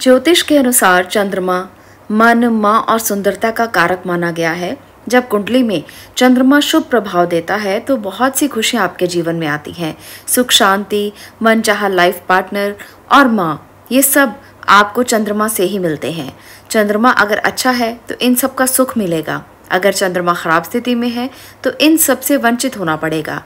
ज्योतिष के अनुसार चंद्रमा मन माँ और सुंदरता का कारक माना गया है जब कुंडली में चंद्रमा शुभ प्रभाव देता है तो बहुत सी खुशियाँ आपके जीवन में आती हैं सुख शांति मन चाह लाइफ पार्टनर और माँ ये सब आपको चंद्रमा से ही मिलते हैं चंद्रमा अगर अच्छा है तो इन सब का सुख मिलेगा अगर चंद्रमा खराब स्थिति में है तो इन सब से वंचित होना पड़ेगा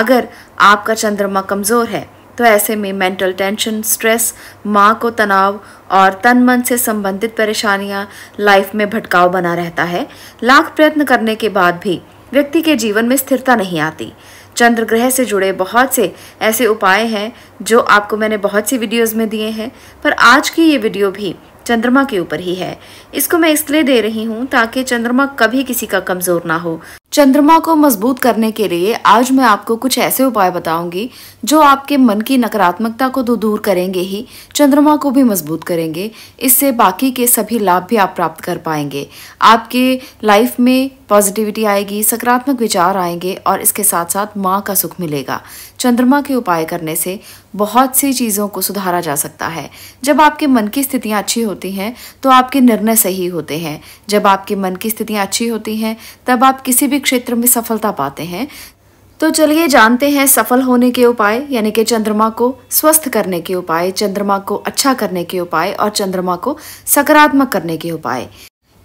अगर आपका चंद्रमा कमज़ोर है तो ऐसे में मेंटल टेंशन स्ट्रेस माँ को तनाव और तन मन से संबंधित परेशानियाँ लाइफ में भटकाव बना रहता है लाख प्रयत्न करने के बाद भी व्यक्ति के जीवन में स्थिरता नहीं आती चंद्र ग्रह से जुड़े बहुत से ऐसे उपाय हैं जो आपको मैंने बहुत सी वीडियोस में दिए हैं पर आज की ये वीडियो भी चंद्रमा के ऊपर ही है इसको मैं इसलिए दे रही हूँ ताकि चंद्रमा कभी किसी का कमज़ोर ना हो चंद्रमा को मजबूत करने के लिए आज मैं आपको कुछ ऐसे उपाय बताऊंगी जो आपके मन की नकारात्मकता को तो दूर करेंगे ही चंद्रमा को भी मजबूत करेंगे इससे बाकी के सभी लाभ भी आप प्राप्त कर पाएंगे आपके लाइफ में पॉजिटिविटी आएगी सकारात्मक विचार आएंगे और इसके साथ साथ माँ का सुख मिलेगा चंद्रमा के उपाय करने से बहुत सी चीज़ों को सुधारा जा सकता है जब आपके मन की स्थितियाँ अच्छी होती हैं तो आपके निर्णय सही होते हैं जब आपके मन की स्थितियाँ अच्छी होती हैं तब आप किसी भी क्षेत्र में सफलता पाते हैं तो चलिए जानते हैं सफल होने के उपाय यानी कि चंद्रमा को स्वस्थ करने के उपाय चंद्रमा को अच्छा करने के उपाय और चंद्रमा को सकारात्मक करने के उपाय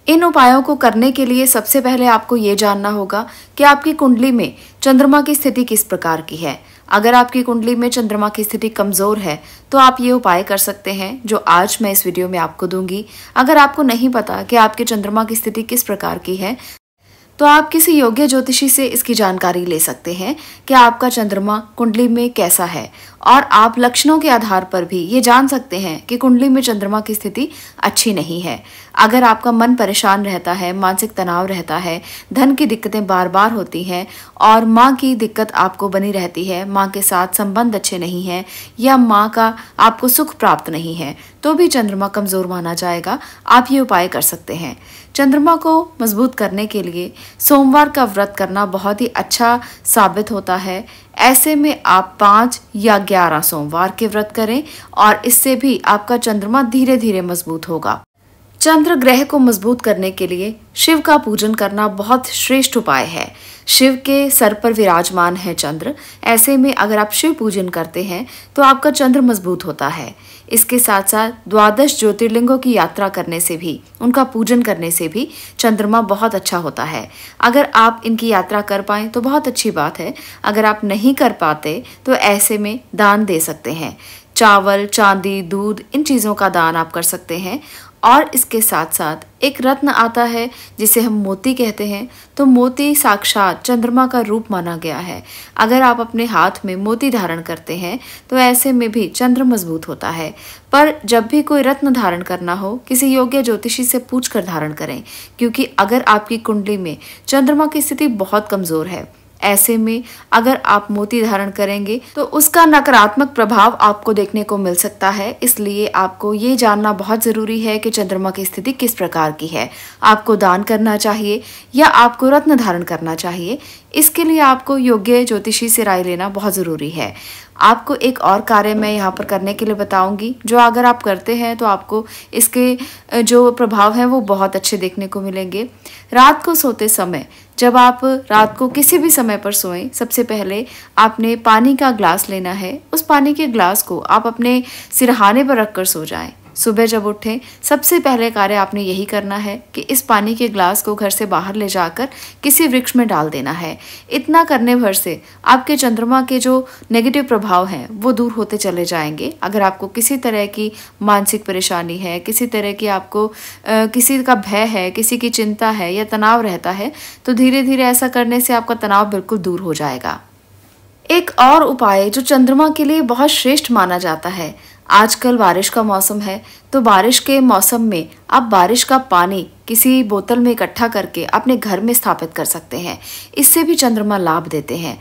इन उपायों को करने के लिए सबसे पहले आपको ये जानना होगा कि आपकी कुंडली में चंद्रमा की स्थिति किस प्रकार की है अगर आपकी कुंडली में चंद्रमा की स्थिति कमज़ोर है तो आप ये उपाय कर सकते हैं जो आज मैं इस वीडियो में आपको दूंगी अगर आपको नहीं पता कि आपके चंद्रमा की स्थिति किस प्रकार की है तो आप किसी योग्य ज्योतिषी से इसकी जानकारी ले सकते हैं कि आपका चंद्रमा कुंडली में कैसा है और आप लक्षणों के आधार पर भी ये जान सकते हैं कि कुंडली में चंद्रमा की स्थिति अच्छी नहीं है अगर आपका मन परेशान रहता है मानसिक तनाव रहता है धन की दिक्कतें बार बार होती हैं और माँ की दिक्कत आपको बनी रहती है माँ के साथ संबंध अच्छे नहीं हैं या माँ का आपको सुख प्राप्त नहीं है तो भी चंद्रमा कमज़ोर माना जाएगा आप ये उपाय कर सकते हैं चंद्रमा को मजबूत करने के लिए सोमवार का व्रत करना बहुत ही अच्छा साबित होता है ऐसे में आप पाँच या ग्यारह सोमवार के व्रत करें और इससे भी आपका चंद्रमा धीरे धीरे मजबूत होगा चंद्र ग्रह को मजबूत करने के लिए शिव का पूजन करना बहुत श्रेष्ठ उपाय है शिव के सर पर विराजमान है चंद्र ऐसे में अगर आप शिव पूजन करते हैं तो आपका चंद्र मजबूत होता है इसके साथ साथ द्वादश ज्योतिर्लिंगों की यात्रा करने से भी उनका पूजन करने से भी चंद्रमा बहुत अच्छा होता है अगर आप इनकी यात्रा कर पाए तो बहुत अच्छी बात है अगर आप नहीं कर पाते तो ऐसे में दान दे सकते हैं चावल चांदी दूध इन चीज़ों का दान आप कर सकते हैं और इसके साथ साथ एक रत्न आता है जिसे हम मोती कहते हैं तो मोती साक्षात चंद्रमा का रूप माना गया है अगर आप अपने हाथ में मोती धारण करते हैं तो ऐसे में भी चंद्र मजबूत होता है पर जब भी कोई रत्न धारण करना हो किसी योग्य ज्योतिषी से पूछ कर धारण करें क्योंकि अगर आपकी कुंडली में चंद्रमा की स्थिति बहुत कमज़ोर है ऐसे में अगर आप मोती धारण करेंगे तो उसका नकारात्मक प्रभाव आपको देखने को मिल सकता है इसलिए आपको ये जानना बहुत ज़रूरी है कि चंद्रमा की स्थिति किस प्रकार की है आपको दान करना चाहिए या आपको रत्न धारण करना चाहिए इसके लिए आपको योग्य ज्योतिषी से राय लेना बहुत ज़रूरी है आपको एक और कार्य मैं यहाँ पर करने के लिए बताऊंगी जो अगर आप करते हैं तो आपको इसके जो प्रभाव हैं वो बहुत अच्छे देखने को मिलेंगे रात को सोते समय जब आप रात को किसी भी समय पर सोएं सबसे पहले आपने पानी का ग्लास लेना है उस पानी के ग्लास को आप अपने सिरहाने पर रख कर सो जाएं सुबह जब उठें सबसे पहले कार्य आपने यही करना है कि इस पानी के ग्लास को घर से बाहर ले जाकर किसी वृक्ष में डाल देना है इतना करने भर से आपके चंद्रमा के जो नेगेटिव प्रभाव हैं वो दूर होते चले जाएंगे अगर आपको किसी तरह की मानसिक परेशानी है किसी तरह की आपको आ, किसी का भय है किसी की चिंता है या तनाव रहता है तो धीरे धीरे ऐसा करने से आपका तनाव बिल्कुल दूर हो जाएगा एक और उपाय जो चंद्रमा के लिए बहुत श्रेष्ठ माना जाता है आजकल बारिश का मौसम है तो बारिश के मौसम में आप बारिश का पानी किसी बोतल में इकट्ठा करके अपने घर में स्थापित कर सकते हैं इससे भी चंद्रमा लाभ देते हैं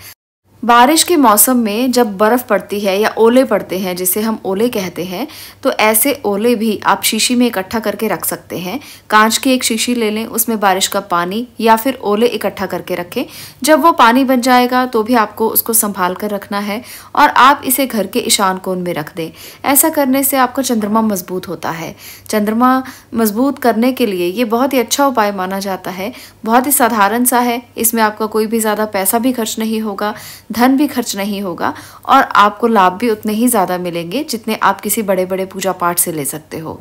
बारिश के मौसम में जब बर्फ़ पड़ती है या ओले पड़ते हैं जिसे हम ओले कहते हैं तो ऐसे ओले भी आप शीशी में इकट्ठा करके रख सकते हैं कांच की एक शीशी ले लें उसमें बारिश का पानी या फिर ओले इकट्ठा करके रखें जब वो पानी बन जाएगा तो भी आपको उसको संभाल कर रखना है और आप इसे घर के ईशान कोण में रख दें ऐसा करने से आपका चंद्रमा मजबूत होता है चंद्रमा मजबूत करने के लिए ये बहुत ही अच्छा उपाय माना जाता है बहुत ही साधारण सा है इसमें आपका कोई भी ज़्यादा पैसा भी खर्च नहीं होगा धन भी खर्च नहीं होगा और आपको लाभ भी उतने ही ज़्यादा मिलेंगे जितने आप किसी बड़े बड़े पूजा पाठ से ले सकते हो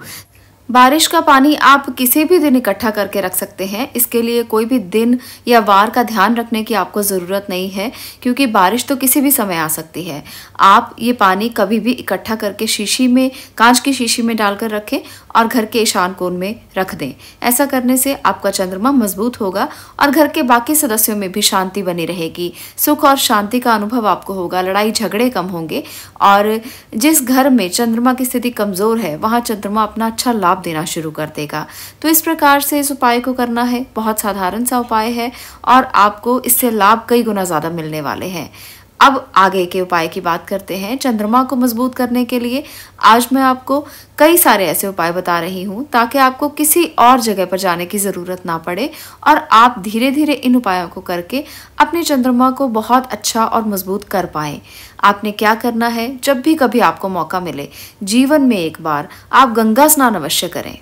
बारिश का पानी आप किसी भी दिन इकट्ठा करके रख सकते हैं इसके लिए कोई भी दिन या वार का ध्यान रखने की आपको ज़रूरत नहीं है क्योंकि बारिश तो किसी भी समय आ सकती है आप ये पानी कभी भी इकट्ठा करके शीशी में कांच की शीशी में डालकर रखें और घर के ईशान कोण में रख दें ऐसा करने से आपका चंद्रमा मजबूत होगा और घर के बाकी सदस्यों में भी शांति बनी रहेगी सुख और शांति का अनुभव आपको होगा लड़ाई झगड़े कम होंगे और जिस घर में चंद्रमा की स्थिति कमज़ोर है वहाँ चंद्रमा अपना अच्छा लाभ जवाब देना शुरू कर देगा तो इस प्रकार से इस उपाय को करना है बहुत साधारण सा उपाय है और आपको इससे लाभ कई गुना ज़्यादा मिलने वाले हैं अब आगे के उपाय की बात करते हैं चंद्रमा को मजबूत करने के लिए आज मैं आपको कई सारे ऐसे उपाय बता रही हूँ ताकि आपको किसी और जगह पर जाने की ज़रूरत ना पड़े और आप धीरे धीरे इन उपायों को करके अपने चंद्रमा को बहुत अच्छा और मजबूत कर पाएँ आपने क्या करना है जब भी कभी आपको मौका मिले जीवन में एक बार आप गंगा स्नान अवश्य करें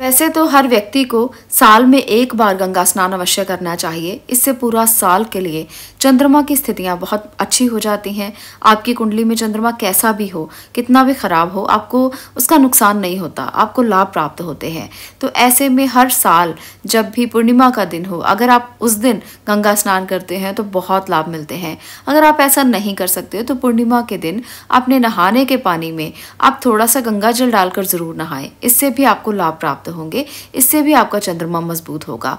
वैसे तो हर व्यक्ति को साल में एक बार गंगा स्नान अवश्य करना चाहिए इससे पूरा साल के लिए चंद्रमा की स्थितियाँ बहुत अच्छी हो जाती हैं आपकी कुंडली में चंद्रमा कैसा भी हो कितना भी खराब हो आपको उसका नुकसान नहीं होता आपको लाभ प्राप्त होते हैं तो ऐसे में हर साल जब भी पूर्णिमा का दिन हो अगर आप उस दिन गंगा स्नान करते हैं तो बहुत लाभ मिलते हैं अगर आप ऐसा नहीं कर सकते तो पूर्णिमा के दिन अपने नहाने के पानी में आप थोड़ा सा गंगा जल डालकर ज़रूर नहाएं इससे भी आपको लाभ प्राप्त होंगे इससे भी आपका चंद्रमा मजबूत होगा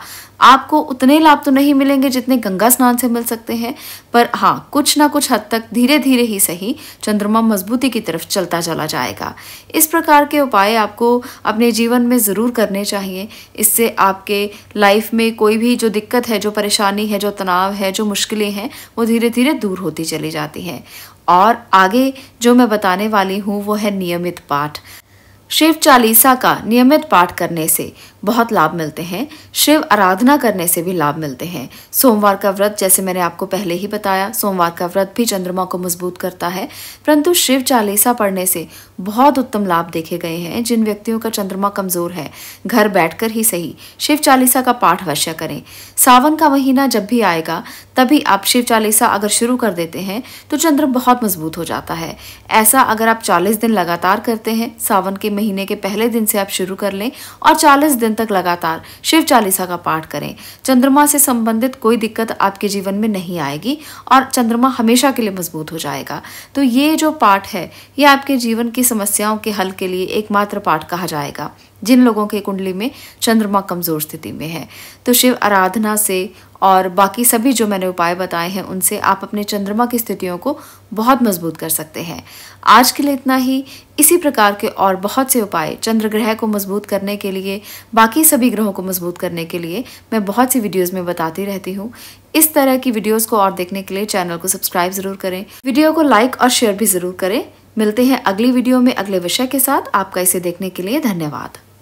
आपको उतने लाभ तो नहीं मिलेंगे जितने गंगा स्नान से मिल सकते हैं पर हाँ कुछ ना कुछ हद तक धीरे धीरे ही सही चंद्रमा मजबूती की तरफ चलता चला जाएगा इस प्रकार के उपाय आपको अपने जीवन में ज़रूर करने चाहिए इससे आपके लाइफ में कोई भी जो दिक्कत है जो परेशानी है जो तनाव है जो मुश्किलें हैं वो धीरे धीरे दूर होती चली जाती हैं और आगे जो मैं बताने वाली हूँ वो है नियमित पाठ शिव चालीसा का नियमित पाठ करने से बहुत लाभ मिलते हैं शिव आराधना करने से भी लाभ मिलते हैं सोमवार का व्रत जैसे मैंने आपको पहले ही बताया सोमवार का व्रत भी चंद्रमा को मजबूत करता है परंतु शिव चालीसा पढ़ने से बहुत उत्तम लाभ देखे गए हैं जिन व्यक्तियों का चंद्रमा कमजोर है घर बैठकर ही सही शिव चालीसा का पाठ अवश्य करें सावन का महीना जब भी आएगा तभी आप शिव चालीसा अगर शुरू कर देते हैं तो चंद्र बहुत मजबूत हो जाता है ऐसा अगर आप चालीस दिन लगातार करते हैं सावन के महीने के पहले दिन से आप शुरू कर लें और चालीस दिन दिन तक लगातार शिव चालीसा का पाठ करें चंद्रमा से संबंधित कोई दिक्कत आपके जीवन में नहीं आएगी और चंद्रमा हमेशा के लिए मजबूत हो जाएगा तो ये जो पाठ है ये आपके जीवन की समस्याओं के हल के लिए एकमात्र पाठ कहा जाएगा जिन लोगों के कुंडली में चंद्रमा कमजोर स्थिति में है तो शिव आराधना से और बाकी सभी जो मैंने उपाय बताए हैं उनसे आप अपने चंद्रमा की स्थितियों को बहुत मजबूत कर सकते हैं आज के लिए इतना ही इसी प्रकार के और बहुत से उपाय चंद्र ग्रह को मजबूत करने के लिए बाकी सभी ग्रहों को मजबूत करने के लिए मैं बहुत सी वीडियोस में बताती रहती हूँ इस तरह की वीडियोस को और देखने के लिए चैनल को सब्सक्राइब जरूर करें वीडियो को लाइक और शेयर भी जरूर करें मिलते हैं अगली वीडियो में अगले विषय के साथ आपका इसे देखने के लिए धन्यवाद